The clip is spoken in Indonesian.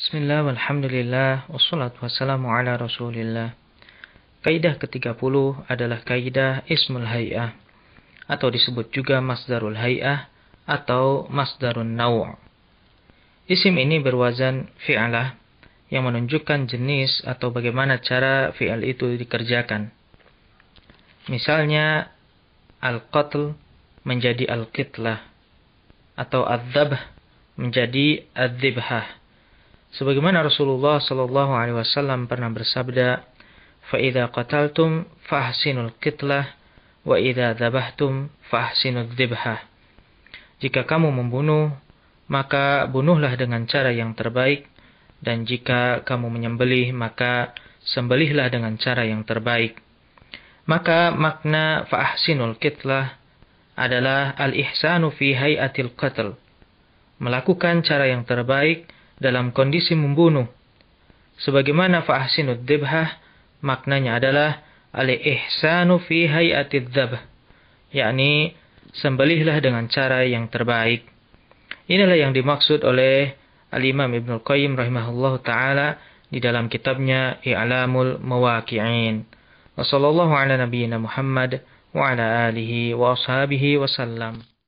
Bismillah, walhamdulillah, wassalatu wassalamu ala rasulillah. Kaidah ke-30 adalah kaidah ismul hay'ah atau disebut juga masdarul hay'ah atau masdarun naw'. Isim ini berwazan fi'alah yang menunjukkan jenis atau bagaimana cara fi'al itu dikerjakan. Misalnya al-qatl menjadi al-qitlah atau al adzabh menjadi al-dhibhah. adzibhah Sebagaimana Rasulullah Shallallahu Alaihi Wasallam pernah bersabda, "Faida qataltum fahsinul kitlah, wa ida dabahtum fahsinul dibha." Jika kamu membunuh, maka bunuhlah dengan cara yang terbaik, dan jika kamu menyembelih, maka sembelihlah dengan cara yang terbaik. Maka makna fahsinul kitlah adalah al-ihsanu fi hayatil qatl, melakukan cara yang terbaik dalam kondisi membunuh. Sebagaimana fa'ahsinud dibhah, maknanya adalah al-ihsanu fi hayatid dzabh, yakni sembelihlah dengan cara yang terbaik. Inilah yang dimaksud oleh Al-Imam al Qayyim rahimahullah taala di dalam kitabnya I'lamul mawakiin. Wassalamualaikum ala wabarakatuh. wa ala alihi wa ashabihi sallam.